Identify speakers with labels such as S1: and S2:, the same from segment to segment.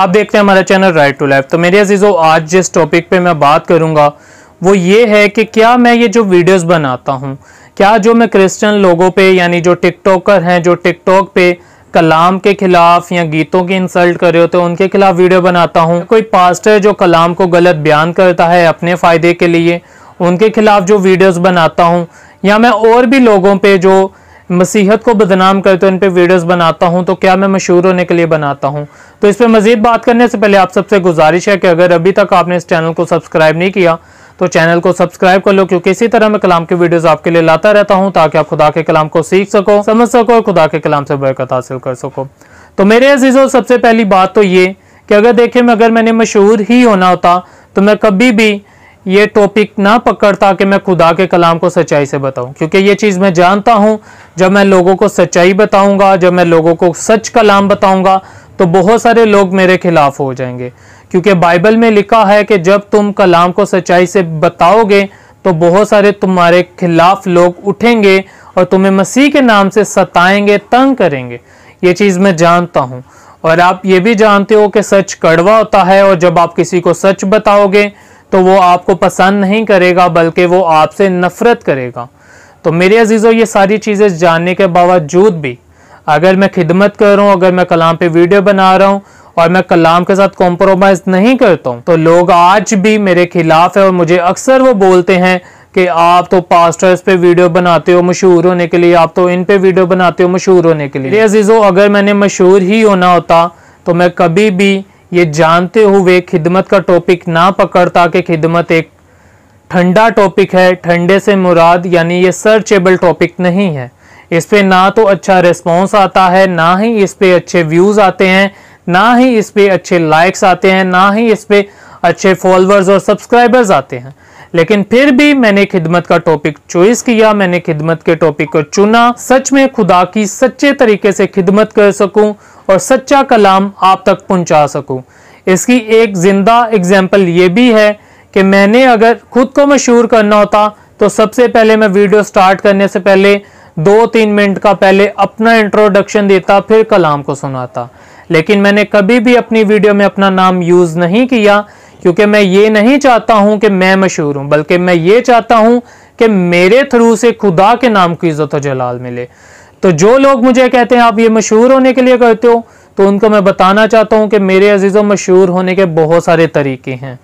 S1: आप देखते हैं हमारा चैनल राइट टू लाइफ तो मेरे अजीज़ो आज जिस टॉपिक पे मैं बात करूंगा वो ये है कि क्या मैं ये जो वीडियोस बनाता हूँ क्या जो मैं क्रिश्चियन लोगों पे यानी जो टिकटॉकर हैं जो टिकटॉक पे कलाम के खिलाफ या गीतों की इंसल्ट कर रहे होते हैं उनके खिलाफ वीडियो बनाता हूँ कोई पास्टर जो कलाम को गलत बयान करता है अपने फ़ायदे के लिए उनके खिलाफ जो वीडियोज़ बनाता हूँ या मैं और भी लोगों पर जो मसीहत को बदनाम करते उन पर वीडियोज बनाता हूँ तो क्या मैं मशहूर होने के लिए बनाता हूँ तो इस पर मजीद बात करने से पहले आप सबसे गुजारिश है कि अगर अभी तक आपने इस चैनल को सब्सक्राइब नहीं किया तो चैनल को सब्सक्राइब कर लो क्योंकि इसी तरह मैं कलाम की वीडियोस आपके लिए लाता रहता हूं ताकि आप खुदा के कलाम को सीख सको समझ सको और खुदा के कलाम से बरकत हासिल कर सको तो मेरे अजीज़ों सबसे पहली बात तो ये कि अगर देखें मैं अगर मैंने मशहूर ही होना होता तो मैं कभी भी ये टॉपिक ना पकड़ता कि मैं खुदा के कलाम को सच्चाई से बताऊं क्योंकि ये चीज़ मैं जानता हूं जब मैं लोगों को सच्चाई बताऊंगा जब मैं लोगों को सच कलाम बताऊंगा तो बहुत सारे लोग मेरे खिलाफ हो जाएंगे क्योंकि बाइबल में लिखा है कि जब तुम कलाम को सच्चाई से बताओगे तो बहुत सारे तुम्हारे खिलाफ लोग उठेंगे और तुम्हें मसीह के नाम से सताएंगे तंग करेंगे ये चीज़ मैं जानता हूँ और आप ये भी जानते हो कि सच कड़वा होता है और जब आप किसी को सच बताओगे तो वो आपको पसंद नहीं करेगा बल्कि वो आपसे नफ़रत करेगा तो मेरे अजीज़ों ये सारी चीज़ें जानने के बावजूद भी अगर मैं खिदमत कर रहा हूँ अगर मैं कलाम पे वीडियो बना रहा हूँ और मैं कलाम के साथ कॉम्प्रोमाइज़ नहीं करता हूँ तो लोग आज भी मेरे खिलाफ है और मुझे अक्सर वो बोलते हैं कि आप तो पास्टर्स पे वीडियो बनाते हो मशहूर होने के लिए आप तो इन पे वीडियो बनाते हो मशहूर होने के लिए अजीज़ों अगर मैंने मशहूर ही होना होता तो मैं कभी भी ये जानते हुए खिदमत का टॉपिक ना पकड़ता कि खिदमत एक ठंडा टॉपिक है ठंडे से मुराद यानी ये सर्चेबल टॉपिक नहीं है इस पर ना तो अच्छा रिस्पॉन्स आता है ना ही इस पर अच्छे व्यूज़ आते हैं ना ही इस पर अच्छे लाइक्स आते हैं ना ही इस पर अच्छे फॉलोअर्स और सब्सक्राइबर्स आते हैं लेकिन फिर भी मैंने खिदमत का टॉपिक चॉइस किया मैंने खिदमत के टॉपिक को चुना सच में खुदा की सच्चे तरीके से खिदमत कर सकूं और सच्चा कलाम आप तक पहुंचा सकूं। इसकी एक ज़िंदा एग्ज़ाम्पल ये भी है कि मैंने अगर ख़ुद को मशहूर करना होता तो सबसे पहले मैं वीडियो स्टार्ट करने से पहले दो तीन मिनट का पहले अपना इंट्रोडक्शन देता फिर कलाम को सुनाता लेकिन मैंने कभी भी अपनी वीडियो में अपना नाम यूज़ नहीं किया क्योंकि मैं ये नहीं चाहता हूं कि मैं मशहूर हूं बल्कि मैं ये चाहता हूँ कि मेरे थ्रू से खुदा के नाम की इज़्ज़त जलाल मिले तो जो लोग मुझे कहते हैं आप ये मशहूर होने के लिए करते हो तो उनको मैं बताना चाहता हूँ कि मेरे अजीज़ों मशहूर होने के बहुत सारे तरीके हैं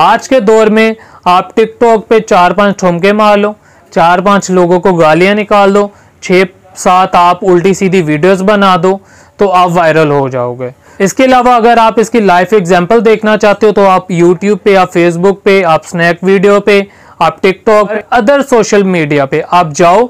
S1: आज के दौर में आप टिकटॉक पे चार पांच ठुमके मार लो चार पांच लोगों को गालियां निकाल दो छः सात आप उल्टी सीधी वीडियोस बना दो तो आप वायरल हो जाओगे इसके अलावा अगर आप इसकी लाइफ एग्जाम्पल देखना चाहते हो तो आप यूट्यूब पे आप फेसबुक पे आप स्नैक वीडियो पे आप टिकटॉक अदर सोशल मीडिया पे आप जाओ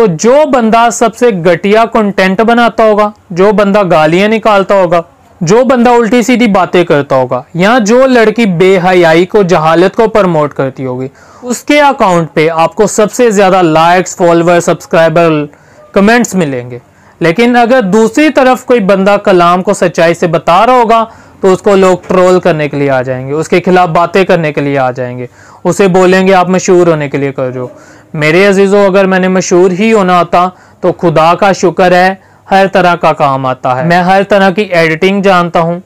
S1: तो जो बंदा सबसे घटिया कंटेंट बनाता होगा जो बंदा गालियां निकालता होगा जो बंदा उल्टी सीधी बातें करता होगा या जो लड़की बेहयाई को जहालत को प्रमोट करती होगी उसके अकाउंट पे आपको सबसे ज़्यादा लाइक्स फॉलोअर सब्सक्राइबर कमेंट्स मिलेंगे लेकिन अगर दूसरी तरफ कोई बंदा कलाम को सच्चाई से बता रहा होगा तो उसको लोग ट्रोल करने के लिए आ जाएंगे उसके खिलाफ बातें करने के लिए आ जाएंगे उसे बोलेंगे आप मशहूर होने के लिए कर जो मेरे अजीज़ों अगर मैंने मशहूर ही होना आता तो खुदा का शुक्र है हर तरह का काम आता है मैं हर तरह की एडिटिंग जानता हूँ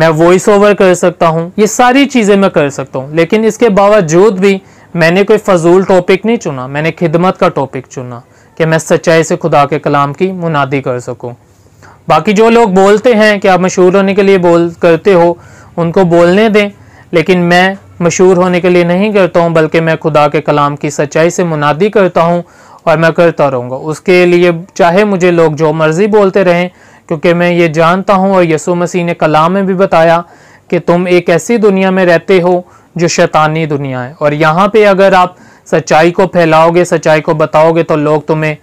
S1: मैं वॉइस ओवर कर सकता हूँ ये सारी चीज़ें मैं कर सकता हूँ लेकिन इसके बावजूद भी मैंने कोई फजूल टॉपिक नहीं चुना मैंने खिदमत का टॉपिक चुना कि मैं सच्चाई से खुदा के कलाम की मुनादी कर सकूँ बाकी जो लोग बोलते हैं कि आप मशहूर होने के लिए बोल करते हो उनको बोलने दें लेकिन मैं मशहूर होने के लिए नहीं करता हूँ बल्कि मैं खुदा के कलाम की सच्चाई से मुनादी करता हूँ और मैं करता रहूँगा उसके लिए चाहे मुझे लोग जो मर्ज़ी बोलते रहें क्योंकि मैं ये जानता हूँ और यसु मसीह ने कलाम में भी बताया कि तुम एक ऐसी दुनिया में रहते हो जो शैतानी दुनिया है और यहाँ पे अगर आप सच्चाई को फैलाओगे सच्चाई को बताओगे तो लोग तुम्हें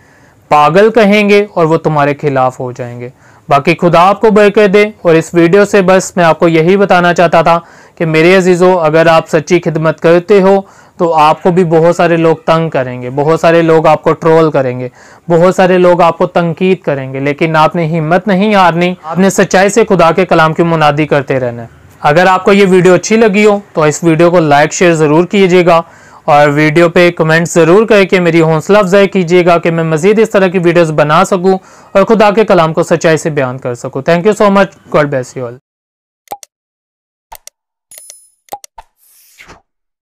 S1: पागल कहेंगे और वो तुम्हारे खिलाफ हो जाएंगे बाकी खुदा आपको बहके दे और इस वीडियो से बस मैं आपको यही बताना चाहता था कि मेरे अजीज़ों अगर आप सच्ची खिदमत करते हो तो आपको भी बहुत सारे लोग तंग करेंगे बहुत सारे लोग आपको ट्रोल करेंगे बहुत सारे लोग आपको तंकीद करेंगे लेकिन आपने हिम्मत नहीं हारनी आपने सच्चाई से खुदा के कलाम की मुनादी करते रहना अगर आपको ये वीडियो अच्छी लगी हो तो इस वीडियो को लाइक शेयर ज़रूर कीजिएगा और वीडियो पे कमेंट ज़रूर करके मेरी हौसला अफजाई कीजिएगा कि मैं मज़ीद इस तरह की वीडियोस बना सकूं और खुदा के कलाम को सच्चाई से बयान कर सकूं thank you so much God bless you all